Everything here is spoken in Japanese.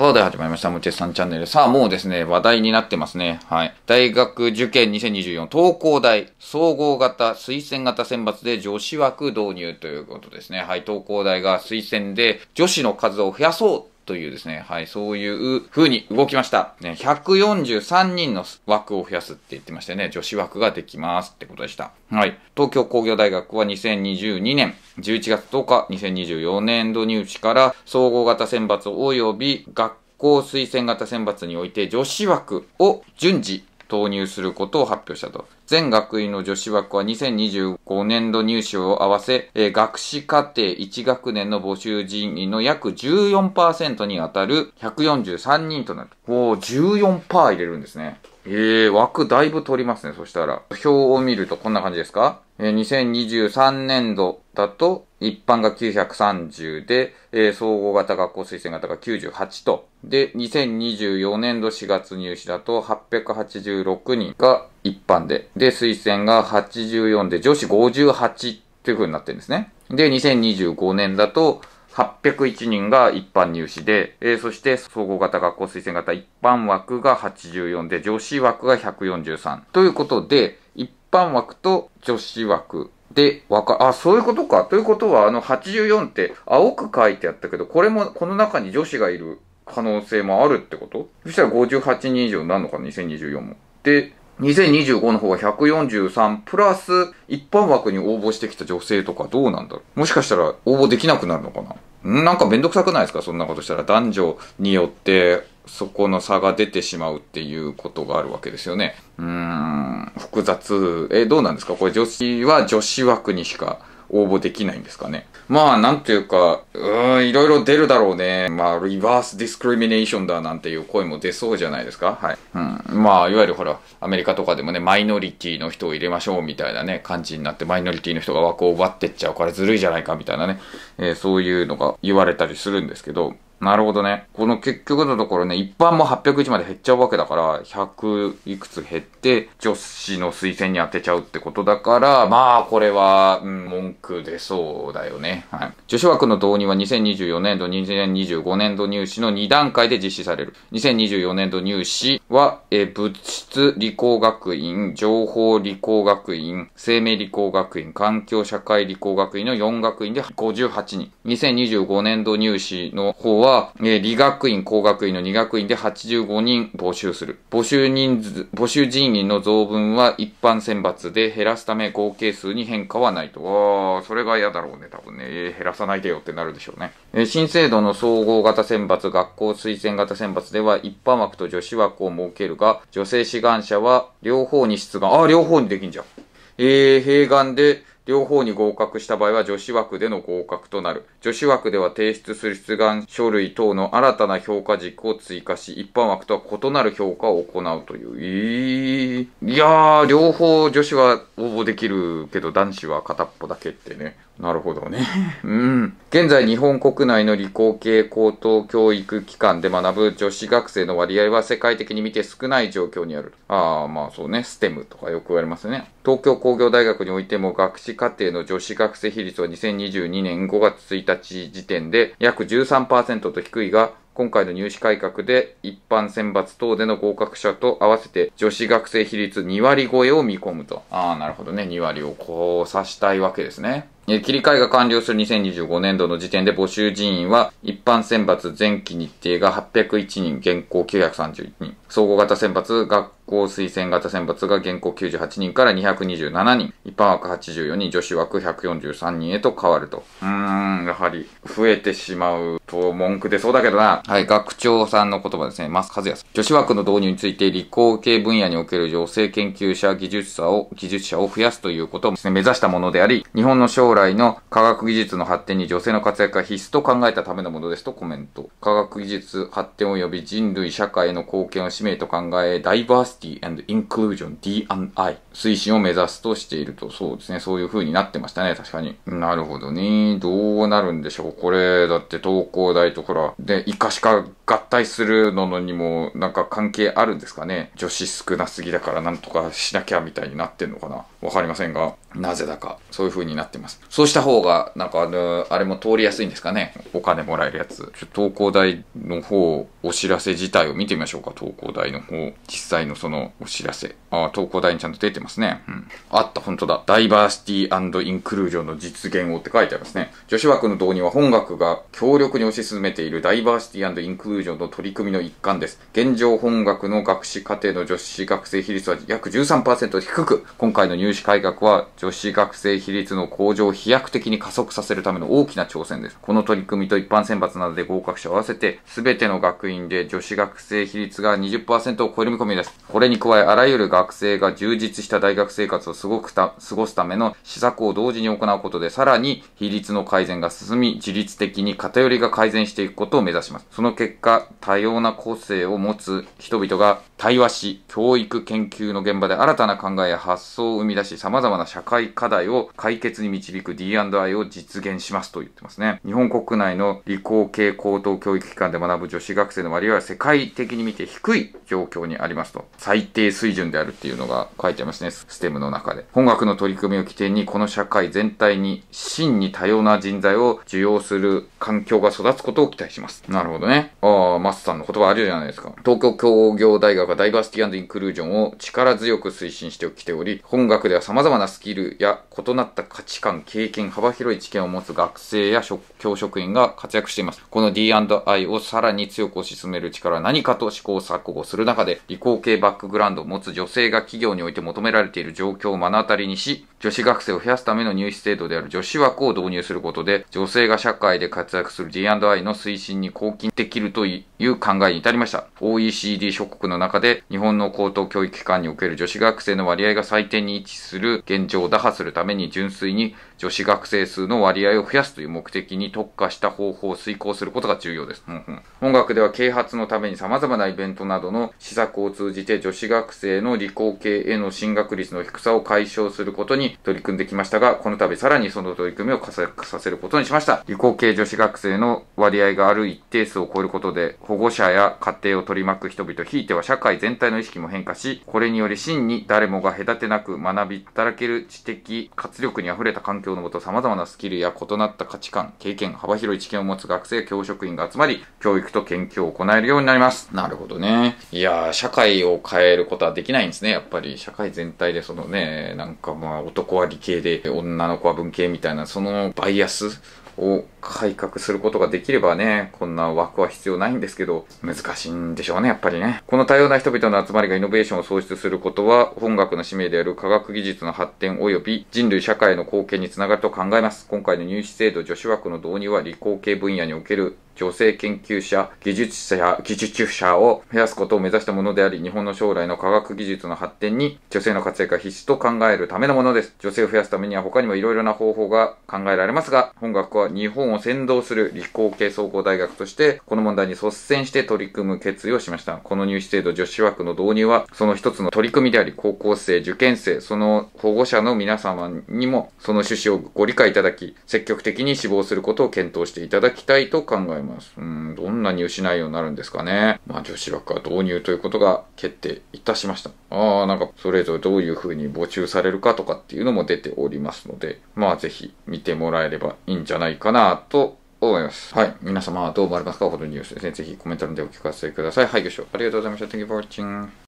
というで始まりました。ムちェさんチャンネル。さあ、もうですね、話題になってますね。はい。大学受験2024東工大総合型推薦型選抜で女子枠導入ということですね。はい。東工大が推薦で女子の数を増やそうというですね、はい、そういう風に動きました。ね、143人の枠を増やすって言ってましたよね、女子枠ができますってことでした。はい。東京工業大学は2022年11月10日、2024年度入試から総合型選抜及び学校推薦型選抜において女子枠を順次投入することを発表したと。全学位の女子枠は2025年度入試を合わせ、えー、学士課程1学年の募集人員の約14%に当たる143人となる。おー、14%入れるんですね。ええー、枠だいぶ取りますね、そしたら。表を見るとこんな感じですかえー、2023年度だと一般が930で、えー、総合型学校推薦型が98と、で、2024年度4月入試だと886人が一般で、で、推薦が84で、女子58という風になってるんですね。で、2025年だと、801人が一般入試で、えー、そして総合型学校推薦型一般枠が84で、女子枠が143。ということで、一般枠と女子枠で、わか、あ、そういうことか。ということは、あの84って青く書いてあったけど、これも、この中に女子がいる可能性もあるってことそしたら58人以上になるのかな、2024も。で、2025の方は143プラス一般枠に応募してきた女性とかどうなんだろうもしかしたら応募できなくなるのかななんかめんどくさくないですかそんなことしたら男女によってそこの差が出てしまうっていうことがあるわけですよね。うん、複雑。え、どうなんですかこれ女子は女子枠にしか応募できないんですかね。まあ、なんというか、うーん、いろいろ出るだろうね。まあ、リバースディスクリミネーションだなんていう声も出そうじゃないですか。はい。うん。まあ、いわゆるほら、アメリカとかでもね、マイノリティの人を入れましょうみたいなね、感じになって、マイノリティの人が枠を奪ってっちゃうからずるいじゃないかみたいなね、えー、そういうのが言われたりするんですけど、なるほどね。この結局のところね、一般も801まで減っちゃうわけだから、100いくつ減って、女子の推薦に当てちゃうってことだから、まあ、これは、うん、文句出そうだよね。はい。女子枠の導入は2024年度、2025年度入試の2段階で実施される。2024年度入試は、え、物質理工学院、情報理工学院、生命理工学院、環境社会理工学院の4学院で58人。2025年度入試の方は、は、えー、理学院、工学院の2学院で85人募集する。募集人数、募集人員の増分は一般選抜で減らすため合計数に変化はないと。ああ、それが嫌だろうね、多分ね。えー、減らさないでよってなるでしょうね。えー、新制度の総合型選抜、学校推薦型選抜では一般枠と女子枠を設けるが、女性志願者は両方に出願。ああ、両方にできんじゃん。えー、併願で両方に合格した場合は女子枠での合格となる。女子枠では提出する出願書類等の新たな評価軸を追加し、一般枠とは異なる評価を行うという。えー、いやー、両方女子は応募できるけど男子は片っぽだけってね。なるほどね。うん。現在、日本国内の理工系高等教育機関で学ぶ女子学生の割合は世界的に見て少ない状況にある。ああ、まあそうね、STEM とかよく言われますね。東京工業大学においても学士課程の女子学生比率は2022年5月1日時点で約13%と低いが、今回の入試改革で一般選抜等での合格者と合わせて女子学生比率2割超えを見込むと。ああ、なるほどね。2割をこう指したいわけですね。切り替えが完了する2025年度の時点で募集人員は一般選抜前期日程が801人、現行931人。総合型選抜、学校推薦型選抜が現行98人から227人。一般枠84人、女子枠143人へと変わると。うーん、やはり増えてしまうと文句出そうだけどな。はい、学長さんの言葉ですね。マス和也さん。女子枠の導入について理工系分野における女性研究者、技術者を、技術者を増やすということを、ね、目指したものであり、日本の将将来の科学技術の発展に女性の活躍が必須と考えたためのものですとコメント。科学技術発展及び人類社会への貢献を使命と考え、ダイバーシティインクルージョン D&I 推進を目指すとしていると。そうですね。そういう風になってましたね。確かに。なるほどね。どうなるんでしょう。これ、だって東工大とほら、で、イカシカ合体するのにも、なんか関係あるんですかね。女子少なすぎだからなんとかしなきゃみたいになってんのかな。わかりませんが、なぜだか、そういう風になってます。そうした方が、なんかあの、あれも通りやすいんですかね。お金もらえるやつ。ちょ東工大の方、お知らせ自体を見てみましょうか。東工大の方。実際のそのお知らせ。ああ、東工大にちゃんと出てますね。うん。あった、本当だ。ダイバーシティインクルージョンの実現をって書いてありますね。女子枠の導入は本学が強力に推し進めているダイバーシティインクルージョンの取り組みの一環です。現状本学の学士課程の女子学生比率は約13%低く、今回の入試改革は女子学生比率の向上を飛躍的に加速させるための大きな挑戦です。この取り組みと一般選抜などで合格者を合わせて、全ての学院で女子学生比率が20%を超える見込みです。これに加え、あらゆる学生が充実した大学生活をすごくた過ごすための施策を同時に行うことで、さらに比率の改善が進み、自律的に偏りが改善していくことを目指します。その結果、多様な個性を持つ人々が対話し、教育研究の現場で新たな考えや発想を生み出し、様々な社会課題を解決に導くピ D&I を実現しますと言ってますね。日本国内の理工系高等教育機関で学ぶ女子学生の割合は世界的に見て低い状況にありますと。最低水準であるっていうのが書いてありますね。ステムの中で。本学の取り組みを起点に、この社会全体に真に多様な人材を受容する環境が育つことを期待します。なるほどね。ああ、マスさんの言葉あるじゃないですか。東京工業大学はダイバーシティインクルージョンを力強く推進してきており、本学では様々なスキルや異なった価値観、経験幅広い知見を持つ学生や教職員が活躍しています。この D&I をさらに強く推し進める力は何かと試行錯誤する中で、理工系バックグラウンドを持つ女性が企業において求められている状況を目の当たりにし、女子学生を増やすための入試制度である女子枠を導入することで、女性が社会で活躍する D&I の推進に貢献できるという考えに至りました。OECD 諸国の中で、日本の高等教育機関における女子学生の割合が最低に位置する現状を打破するために純粋に女子学生数の割合を増やすという目的に特化した方法を遂行することが重要です。うんうん、音楽では啓発のために様々なイベントなどの施策を通じて女子学生の理工系への進学率の低さを解消することに取り組んできましたが、この度さらにその取り組みを加速させることにしました。理工系女子学生の割合がある一定数を超えることで、保護者や家庭を取り巻く人々、ひいては社会全体の意識も変化し、これにより真に誰もが隔てなく学び、らける知的活力に溢れた環境境のもと、様々なスキルや異なった価値観、経験、幅広い知見を持つ学生、や教職員が集まり、教育と研究を行えるようになります。なるほどね。いや社会を変えることはできないんですね。やっぱり、社会全体でそのね、なんかまあ、男は理系で、女の子は文系みたいな、そのバイアスを改革することができればね、こんな枠は必要ないんですけど、難しいんでしょうね、やっぱりね。この多様な人々の集まりがイノベーションを創出することは、本学の使命である科学技術の発展及び人類社会の貢献につながると考えます。今回の入試制度女子枠の導入は理工系分野における女性研究者、技術者、技術者を増やすことを目指したものであり、日本の将来の科学技術の発展に女性の活躍が必須と考えるためのものです。女性を増やすためには他にも色々な方法が考えられますが、本学は日本を先導する理工系総合大学として、この問題に率先して取り組む決意をしました。この入試制度女子枠の導入は、その一つの取り組みであり、高校生、受験生、その保護者の皆様にも、その趣旨をご理解いただき、積極的に志望することを検討していただきたいと考えます。ます。うん、どんなに失うようになるんですかね。まあ、女子学は導入ということが決定いたしました。ああ、なんか、それぞれどういう風に募集されるかとかっていうのも出ておりますので、まあ、ぜひ見てもらえればいいんじゃないかなと思います。はい。皆様はどう思われますかほどニュースですね。ぜひコメント欄でお聞かせください。はい、ご視聴ありがとうございました。Thank you for watching.